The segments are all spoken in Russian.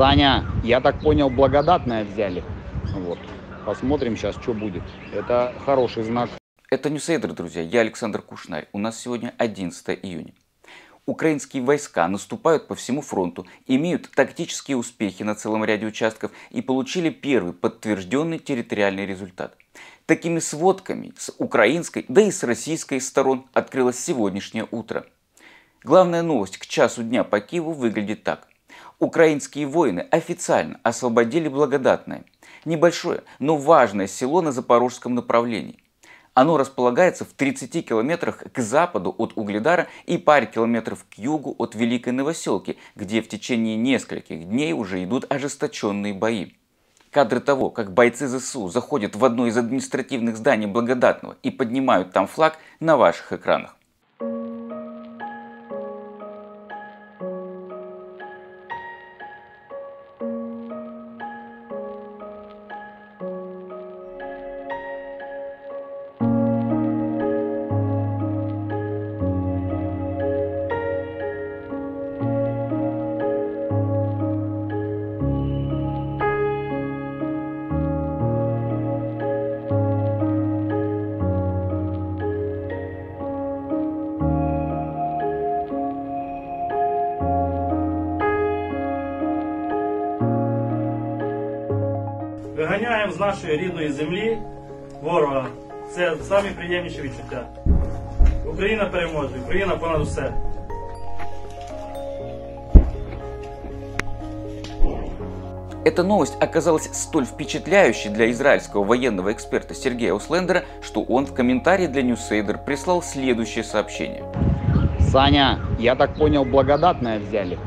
Саня, я так понял, благодатное взяли. Вот. Посмотрим сейчас, что будет. Это хороший знак. Это Ньюсейдер, друзья. Я Александр Кушнай. У нас сегодня 11 июня. Украинские войска наступают по всему фронту, имеют тактические успехи на целом ряде участков и получили первый подтвержденный территориальный результат. Такими сводками с украинской, да и с российской сторон открылось сегодняшнее утро. Главная новость к часу дня по Киеву выглядит так. Украинские воины официально освободили благодатное, небольшое, но важное село на запорожском направлении. Оно располагается в 30 километрах к западу от Угледара и паре километров к югу от Великой Новоселки, где в течение нескольких дней уже идут ожесточенные бои. Кадры того, как бойцы ЗСУ заходят в одно из административных зданий Благодатного и поднимают там флаг на ваших экранах. з нашої рідної землі ворога. Це самі приємніші відчуття. Україна переможе, Україна понад усе. Эта новость оказалась столь впечатляющей для израильского военного эксперта Сергея Услендера, что он в комментарии для Ньюсейдер прислал следующее сообщение. Саня, я так понял, благодатное взяли.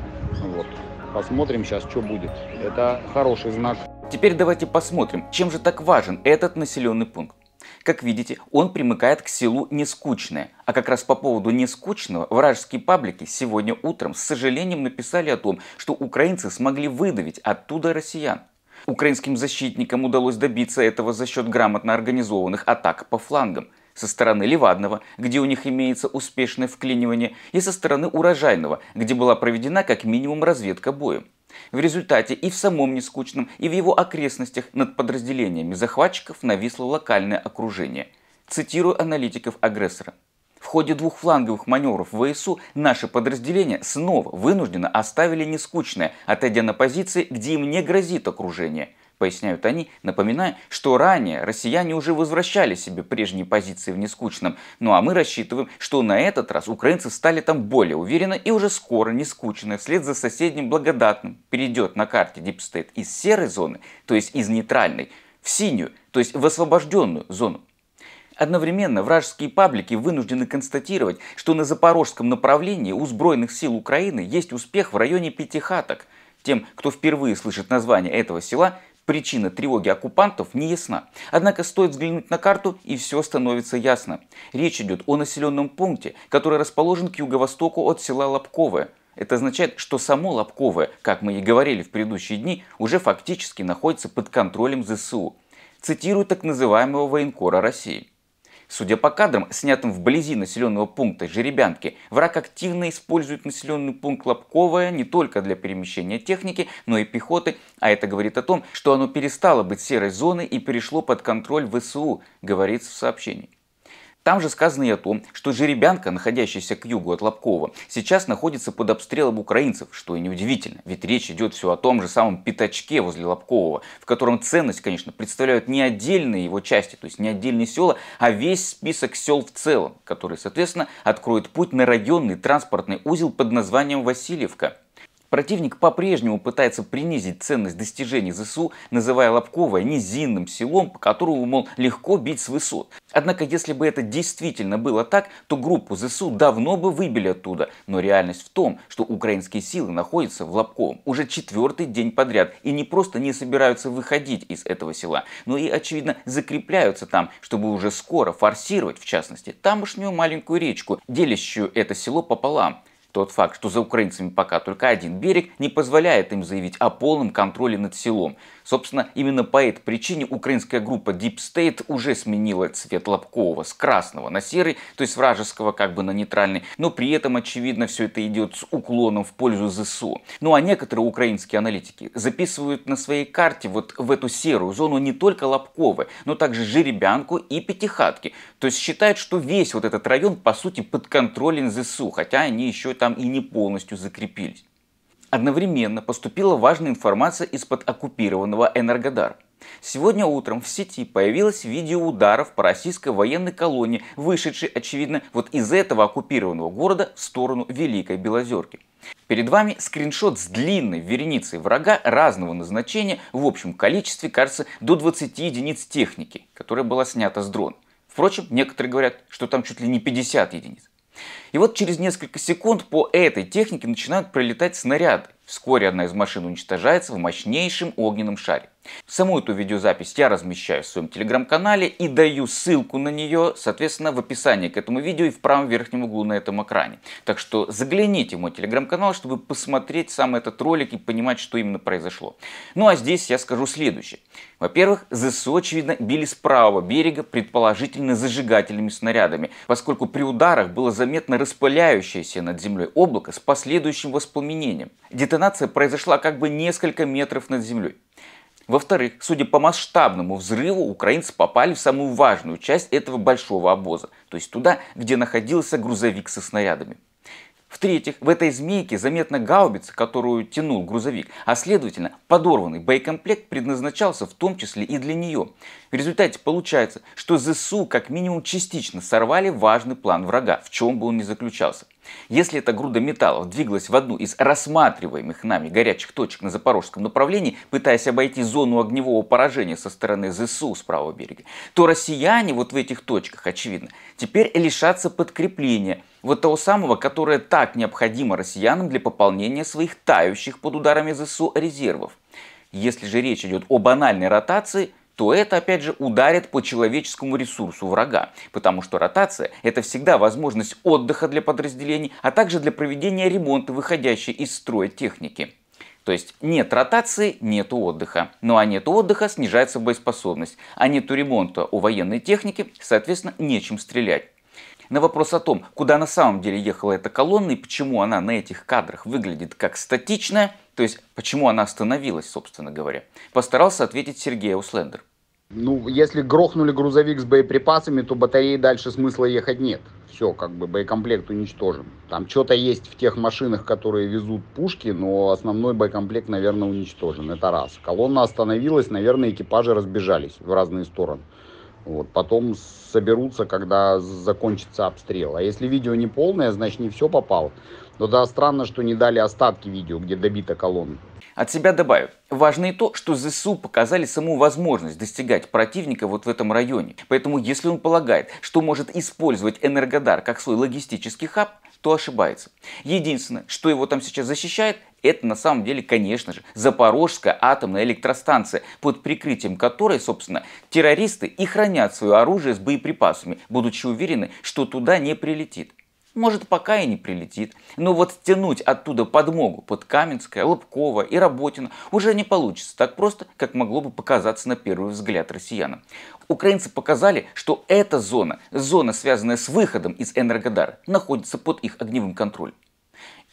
Вот. Посмотрим сейчас, что будет. Это хороший знак. Теперь давайте посмотрим, чем же так важен этот населенный пункт. Как видите, он примыкает к селу Нескучное. А как раз по поводу Нескучного вражеские паблики сегодня утром с сожалением написали о том, что украинцы смогли выдавить оттуда россиян. Украинским защитникам удалось добиться этого за счет грамотно организованных атак по флангам – со стороны Левадного, где у них имеется успешное вклинивание, и со стороны Урожайного, где была проведена как минимум разведка боем. В результате и в самом Нескучном, и в его окрестностях над подразделениями захватчиков нависло локальное окружение. Цитирую аналитиков агрессора. В ходе двух фланговых маневров ВСУ наши подразделения снова вынужденно оставили Нескучное, отойдя на позиции, где им не грозит окружение – поясняют они, напоминая, что ранее россияне уже возвращали себе прежние позиции в Нескучном. Ну а мы рассчитываем, что на этот раз украинцы стали там более уверенно и уже скоро Нескучное вслед за соседним Благодатным перейдет на карте Дипстейт из серой зоны, то есть из нейтральной, в синюю, то есть в освобожденную зону. Одновременно вражеские паблики вынуждены констатировать, что на запорожском направлении у сбройных сил Украины есть успех в районе Пятихаток. Тем, кто впервые слышит название этого села, Причина тревоги оккупантов не ясна. Однако стоит взглянуть на карту и все становится ясно. Речь идет о населенном пункте, который расположен к юго-востоку от села Лобковое. Это означает, что само Лобковое, как мы и говорили в предыдущие дни, уже фактически находится под контролем ЗСУ. Цитирую так называемого военкора России. Судя по кадрам, снятым вблизи населенного пункта Жеребянки, враг активно использует населенный пункт лобковая не только для перемещения техники, но и пехоты, а это говорит о том, что оно перестало быть серой зоной и перешло под контроль ВСУ, говорится в сообщении. Там же сказано и о том, что жеребянка, находящаяся к югу от Лобкова, сейчас находится под обстрелом украинцев, что и неудивительно, ведь речь идет все о том же самом пятачке возле Лобкова, в котором ценность, конечно, представляют не отдельные его части, то есть не отдельные села, а весь список сел в целом, который, соответственно, откроет путь на районный транспортный узел под названием Васильевка – Противник по-прежнему пытается принизить ценность достижений ЗСУ, называя Лобковое низинным селом, по которому, мол, легко бить с высот. Однако, если бы это действительно было так, то группу ЗСУ давно бы выбили оттуда. Но реальность в том, что украинские силы находятся в Лобковом уже четвертый день подряд и не просто не собираются выходить из этого села, но и, очевидно, закрепляются там, чтобы уже скоро форсировать, в частности, тамошнюю маленькую речку, делящую это село пополам. Тот факт, что за украинцами пока только один берег, не позволяет им заявить о полном контроле над селом. Собственно, именно по этой причине украинская группа Deep State уже сменила цвет Лобкова с красного на серый, то есть вражеского как бы на нейтральный, но при этом, очевидно, все это идет с уклоном в пользу ЗСУ. Ну а некоторые украинские аналитики записывают на своей карте вот в эту серую зону не только Лобковы, но также Жеребянку и Пятихатки, то есть считают, что весь вот этот район, по сути, под контролем ЗСУ, хотя они еще там и не полностью закрепились. Одновременно поступила важная информация из-под оккупированного Энергодар. Сегодня утром в сети появилось видео ударов по российской военной колонии, вышедшей, очевидно, вот из этого оккупированного города в сторону Великой Белозерки. Перед вами скриншот с длинной вереницей врага разного назначения в общем количестве, кажется, до 20 единиц техники, которая была снята с дрона. Впрочем, некоторые говорят, что там чуть ли не 50 единиц. И вот через несколько секунд по этой технике начинают пролетать снаряды. Вскоре одна из машин уничтожается в мощнейшем огненном шаре. Саму эту видеозапись я размещаю в своем телеграм-канале и даю ссылку на нее, соответственно, в описании к этому видео и в правом верхнем углу на этом экране. Так что загляните в мой телеграм-канал, чтобы посмотреть сам этот ролик и понимать, что именно произошло. Ну а здесь я скажу следующее. Во-первых, ЗСУ, очевидно, били с правого берега, предположительно зажигательными снарядами, поскольку при ударах было заметно распыляющееся над землей облако с последующим воспламенением. Детонация произошла как бы несколько метров над землей. Во-вторых, судя по масштабному взрыву, украинцы попали в самую важную часть этого большого обоза, то есть туда, где находился грузовик со снарядами. В-третьих, в этой змейке заметна гаубица, которую тянул грузовик, а следовательно, подорванный боекомплект предназначался в том числе и для нее. В результате получается, что ЗСУ как минимум частично сорвали важный план врага, в чем бы он ни заключался. Если эта груда металлов двигалась в одну из рассматриваемых нами горячих точек на запорожском направлении, пытаясь обойти зону огневого поражения со стороны ЗСУ с правого берега, то россияне вот в этих точках, очевидно, теперь лишатся подкрепления, вот того самого, которое так необходимо россиянам для пополнения своих тающих под ударами ЗСУ резервов. Если же речь идет о банальной ротации – то это, опять же, ударит по человеческому ресурсу врага, потому что ротация – это всегда возможность отдыха для подразделений, а также для проведения ремонта выходящей из строя техники. То есть нет ротации, нет отдыха. Ну а нет отдыха, снижается боеспособность. А нету ремонта у военной техники, соответственно, нечем стрелять. На вопрос о том, куда на самом деле ехала эта колонна и почему она на этих кадрах выглядит как статичная, то есть почему она остановилась, собственно говоря, постарался ответить Сергей Услендер. Ну, если грохнули грузовик с боеприпасами, то батареи дальше смысла ехать нет. Все, как бы боекомплект уничтожен. Там что-то есть в тех машинах, которые везут пушки, но основной боекомплект, наверное, уничтожен. Это раз. Колонна остановилась, наверное, экипажи разбежались в разные стороны. Вот, потом соберутся, когда закончится обстрел. А если видео не полное, значит не все попало. Но да, странно, что не дали остатки видео, где добита колонна. От себя добавлю. Важно и то, что ЗСУ показали саму возможность достигать противника вот в этом районе. Поэтому если он полагает, что может использовать Энергодар как свой логистический хаб, то ошибается. Единственное, что его там сейчас защищает, это на самом деле, конечно же, Запорожская атомная электростанция, под прикрытием которой, собственно, террористы и хранят свое оружие с боеприпасами, будучи уверены, что туда не прилетит. Может, пока и не прилетит. Но вот стянуть оттуда подмогу под Каменское, Лобкова и Работина уже не получится так просто, как могло бы показаться на первый взгляд россиянам. Украинцы показали, что эта зона, зона, связанная с выходом из Энергодара, находится под их огневым контролем.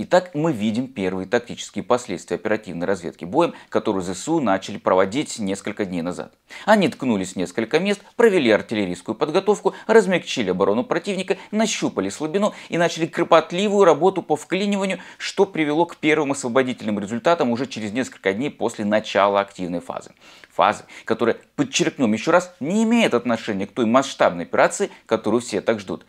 Итак, мы видим первые тактические последствия оперативной разведки боем, которую ЗСУ начали проводить несколько дней назад. Они ткнулись в несколько мест, провели артиллерийскую подготовку, размягчили оборону противника, нащупали слабину и начали кропотливую работу по вклиниванию, что привело к первым освободительным результатам уже через несколько дней после начала активной фазы. Фазы, которая, подчеркнем еще раз, не имеет отношения к той масштабной операции, которую все так ждут.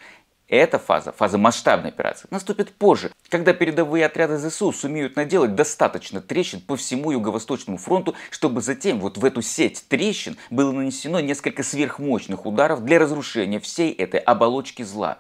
Эта фаза, фаза масштабной операции, наступит позже, когда передовые отряды ЗСУ сумеют наделать достаточно трещин по всему Юго-Восточному фронту, чтобы затем вот в эту сеть трещин было нанесено несколько сверхмощных ударов для разрушения всей этой оболочки зла.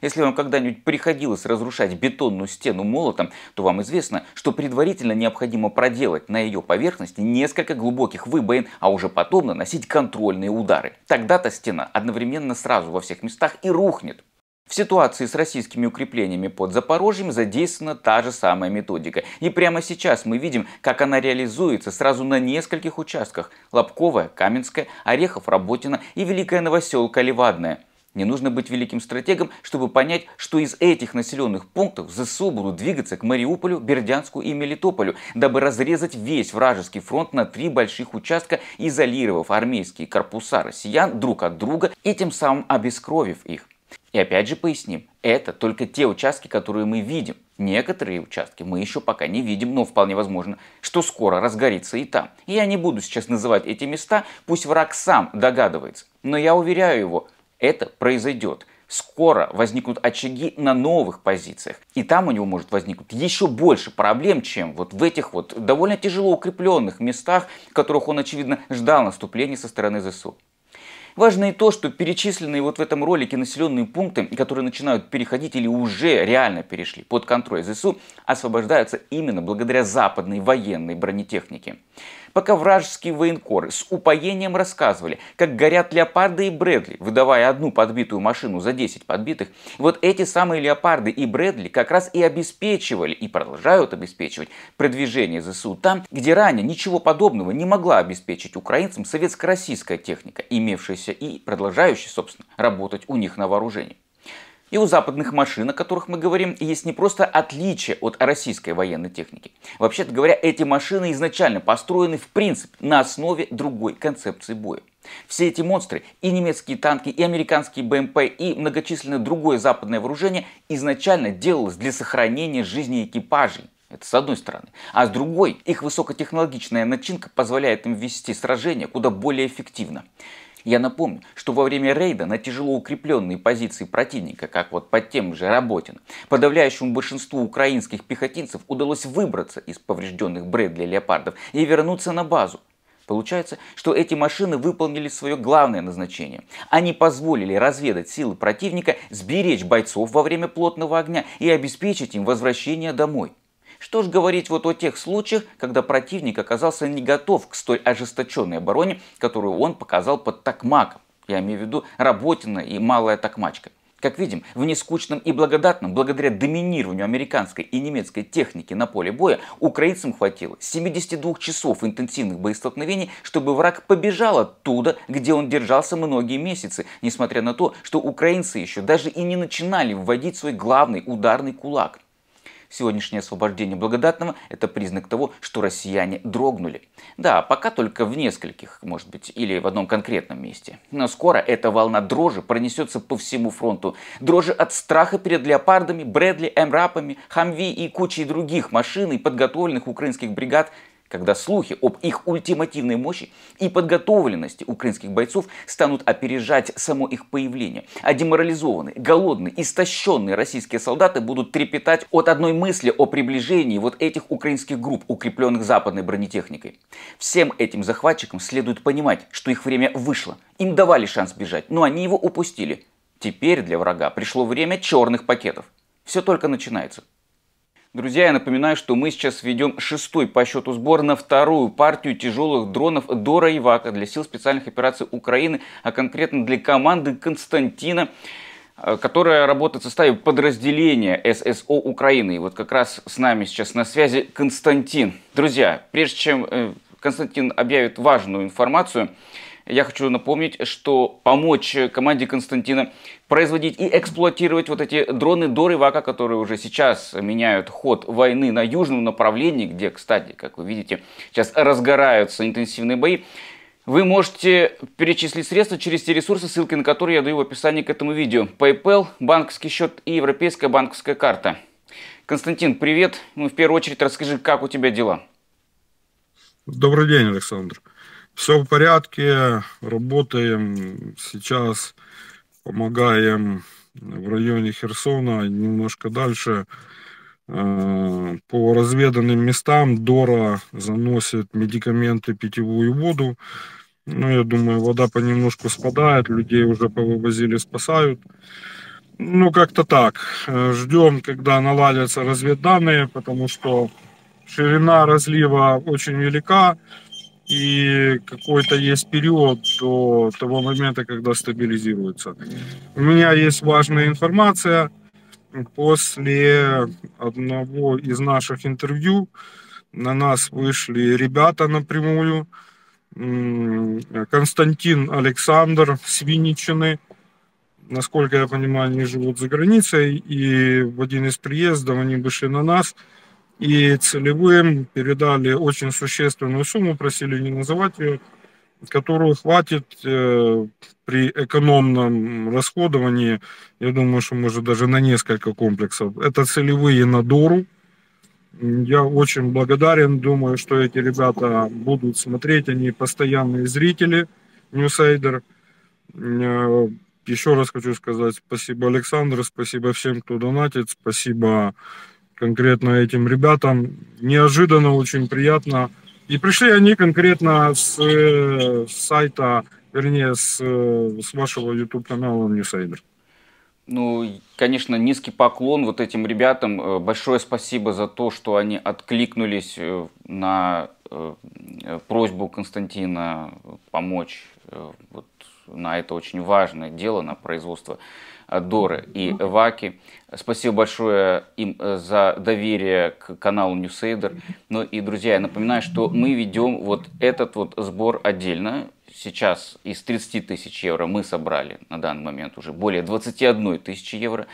Если вам когда-нибудь приходилось разрушать бетонную стену молотом, то вам известно, что предварительно необходимо проделать на ее поверхности несколько глубоких выбоин, а уже потом наносить контрольные удары. Тогда-то стена одновременно сразу во всех местах и рухнет. В ситуации с российскими укреплениями под Запорожьем задействована та же самая методика. И прямо сейчас мы видим, как она реализуется сразу на нескольких участках. Лобковая, Каменская, Орехов, Работина и Великая Новоселка, Левадная. Не нужно быть великим стратегом, чтобы понять, что из этих населенных пунктов ЗСУ будут двигаться к Мариуполю, Бердянску и Мелитополю, дабы разрезать весь вражеский фронт на три больших участка, изолировав армейские корпуса россиян друг от друга и тем самым обескровив их. И опять же поясним, это только те участки, которые мы видим. Некоторые участки мы еще пока не видим, но вполне возможно, что скоро разгорится и там. я не буду сейчас называть эти места, пусть враг сам догадывается. Но я уверяю его, это произойдет. Скоро возникнут очаги на новых позициях. И там у него может возникнуть еще больше проблем, чем вот в этих вот довольно тяжело укрепленных местах, которых он, очевидно, ждал наступления со стороны ЗСУ. Важно и то, что перечисленные вот в этом ролике населенные пункты, которые начинают переходить или уже реально перешли под контроль ЗСУ, освобождаются именно благодаря западной военной бронетехнике пока вражеские военкоры с упоением рассказывали, как горят леопарды и Брэдли, выдавая одну подбитую машину за 10 подбитых, вот эти самые леопарды и Брэдли как раз и обеспечивали, и продолжают обеспечивать продвижение ЗСУ там, где ранее ничего подобного не могла обеспечить украинцам советско-российская техника, имевшаяся и продолжающая, собственно, работать у них на вооружении. И у западных машин, о которых мы говорим, есть не просто отличие от российской военной техники. Вообще-то говоря, эти машины изначально построены в принципе на основе другой концепции боя. Все эти монстры, и немецкие танки, и американские БМП, и многочисленное другое западное вооружение изначально делалось для сохранения жизни экипажей. Это с одной стороны. А с другой, их высокотехнологичная начинка позволяет им вести сражения куда более эффективно. Я напомню, что во время рейда на тяжело укрепленные позиции противника, как вот под тем же Работин, подавляющему большинству украинских пехотинцев удалось выбраться из поврежденных Брэдли леопардов и вернуться на базу. Получается, что эти машины выполнили свое главное назначение. Они позволили разведать силы противника, сберечь бойцов во время плотного огня и обеспечить им возвращение домой. Что ж говорить вот о тех случаях, когда противник оказался не готов к столь ожесточенной обороне, которую он показал под Токмаком. Я имею в виду Работина и Малая Токмачка. Как видим, в нескучном и благодатном, благодаря доминированию американской и немецкой техники на поле боя, украинцам хватило 72 часов интенсивных боестолкновений, чтобы враг побежал оттуда, где он держался многие месяцы, несмотря на то, что украинцы еще даже и не начинали вводить свой главный ударный кулак. Сегодняшнее освобождение благодатного – это признак того, что россияне дрогнули. Да, пока только в нескольких, может быть, или в одном конкретном месте. Но скоро эта волна дрожи пронесется по всему фронту. Дрожи от страха перед леопардами, Брэдли, Эмрапами, Хамви и кучей других машин и подготовленных украинских бригад когда слухи об их ультимативной мощи и подготовленности украинских бойцов станут опережать само их появление. А деморализованные, голодные, истощенные российские солдаты будут трепетать от одной мысли о приближении вот этих украинских групп, укрепленных западной бронетехникой. Всем этим захватчикам следует понимать, что их время вышло. Им давали шанс бежать, но они его упустили. Теперь для врага пришло время черных пакетов. Все только начинается. Друзья, я напоминаю, что мы сейчас ведем шестой по счету сбор на вторую партию тяжелых дронов до Райвака для сил специальных операций Украины, а конкретно для команды Константина э, которая работает в составе подразделения ССО Украины. И вот как раз с нами сейчас на связи Константин. Друзья, прежде чем э, Константин объявит важную информацию, я хочу напомнить, что помочь команде Константина производить и эксплуатировать вот эти дроны до Рывака, которые уже сейчас меняют ход войны на южном направлении, где, кстати, как вы видите, сейчас разгораются интенсивные бои, вы можете перечислить средства через те ресурсы, ссылки на которые я даю в описании к этому видео. PayPal, банковский счет и европейская банковская карта. Константин, привет. Ну, в первую очередь расскажи, как у тебя дела? Добрый день, Александр. Все в порядке, работаем. Сейчас помогаем в районе Херсона, немножко дальше. Э, по разведанным местам Дора заносит медикаменты, питьевую воду. Ну, я думаю, вода понемножку спадает, людей уже повывозили, спасают. Ну, как-то так. Э, Ждем, когда наладятся разведданные, потому что ширина разлива очень велика и какой-то есть период до того момента, когда стабилизируется. У меня есть важная информация. После одного из наших интервью на нас вышли ребята напрямую. Константин Александр Свиничины. Насколько я понимаю, они живут за границей, и в один из приездов они вышли на нас – и целевым передали очень существенную сумму, просили не называть ее, которую хватит э, при экономном расходовании, я думаю, что может даже на несколько комплексов. Это целевые на Дору. Я очень благодарен, думаю, что эти ребята будут смотреть, они постоянные зрители Ньюсайдер. Э, еще раз хочу сказать спасибо Александру, спасибо всем, кто донатит, спасибо конкретно этим ребятам. Неожиданно, очень приятно. И пришли они конкретно с, э, с сайта, вернее, с, э, с вашего YouTube-канала Ньюсайдер. Ну, конечно, низкий поклон вот этим ребятам. Э, большое спасибо за то, что они откликнулись на просьбу Константина помочь вот, на это очень важное дело, на производство э, Доры и Ваки. Спасибо большое им э, за доверие к каналу Ньюсейдер. Ну и, друзья, я напоминаю, что мы ведем вот этот вот сбор отдельно. Сейчас из 30 тысяч евро мы собрали на данный момент уже более 21 тысячи евро.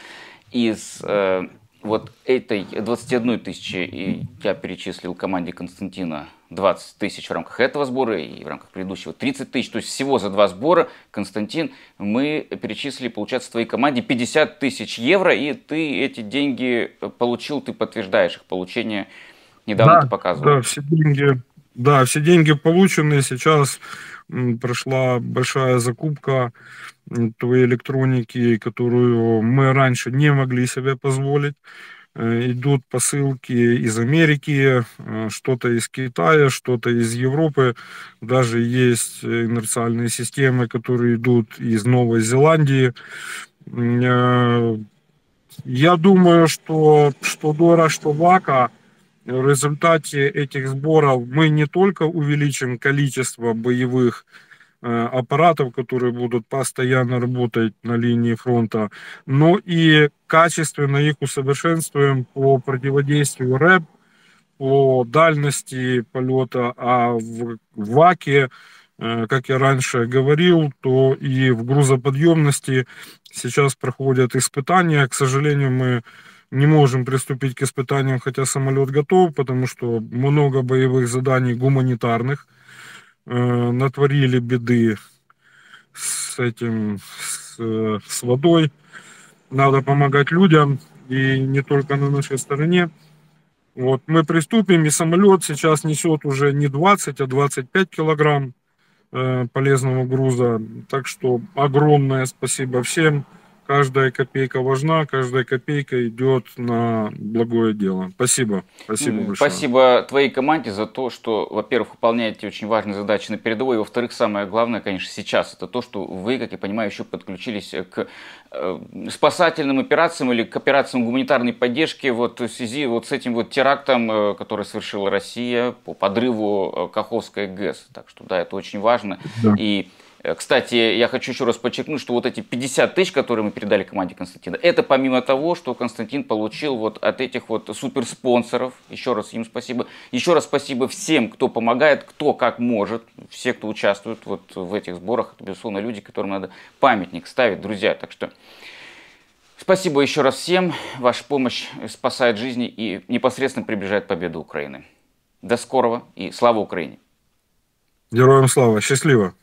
Из э, вот этой 21 тысячи я перечислил команде Константина 20 тысяч в рамках этого сбора и в рамках предыдущего 30 тысяч. То есть всего за два сбора, Константин, мы перечислили, получается, твоей команде 50 тысяч евро, и ты эти деньги э, получил, ты подтверждаешь их получение. Недавно да, ты показывал. Да, все деньги, да, все деньги получены. Сейчас прошла большая закупка той электроники, которую мы раньше не могли себе позволить. Э, идут посылки из Америки, э, что-то из Китая, что-то из Европы. Даже есть э, инерциальные системы, которые идут из Новой Зеландии. Я думаю, что что Дора, что Вака в результате этих сборов мы не только увеличим количество боевых Э, аппаратов, которые будут постоянно работать на линии фронта, но ну и качественно их усовершенствуем по противодействию РЭП, по дальности полета, а в ВАКе, э, как я раньше говорил, то и в грузоподъемности сейчас проходят испытания. К сожалению, мы не можем приступить к испытаниям, хотя самолет готов, потому что много боевых заданий гуманитарных – э, натворили беды с этим, с, э, с водой. Надо помогать людям, и не только на нашей стороне. Вот, мы приступим, и самолет сейчас несет уже не 20, а 25 килограмм э, полезного груза. Так что огромное спасибо всем. Каждая копейка важна, каждая копейка идет на благое дело. Спасибо. Спасибо большое. Спасибо твоей команде за то, что, во-первых, выполняете очень важные задачи на передовой, во-вторых, самое главное, конечно, сейчас, это то, что вы, как я понимаю, еще подключились э, к э, спасательным операциям или к операциям гуманитарной поддержки вот в связи вот с этим вот терактом, э, который совершила Россия по подрыву Каховской ГЭС. Так что, да, это очень важно. Да. И Э, кстати, я хочу еще раз подчеркнуть, что вот эти 50 тысяч, которые мы передали команде Константина, это помимо того, что Константин получил вот от этих вот суперспонсоров. Еще раз им спасибо. Еще раз спасибо всем, кто помогает, кто как может. Все, кто участвует вот в этих сборах, это, безусловно, люди, которым надо памятник ставить, друзья. Так что спасибо еще раз всем. Ваша помощь спасает жизни и непосредственно приближает победу Украины. До скорого и слава Украине! Героям слава! Счастливо!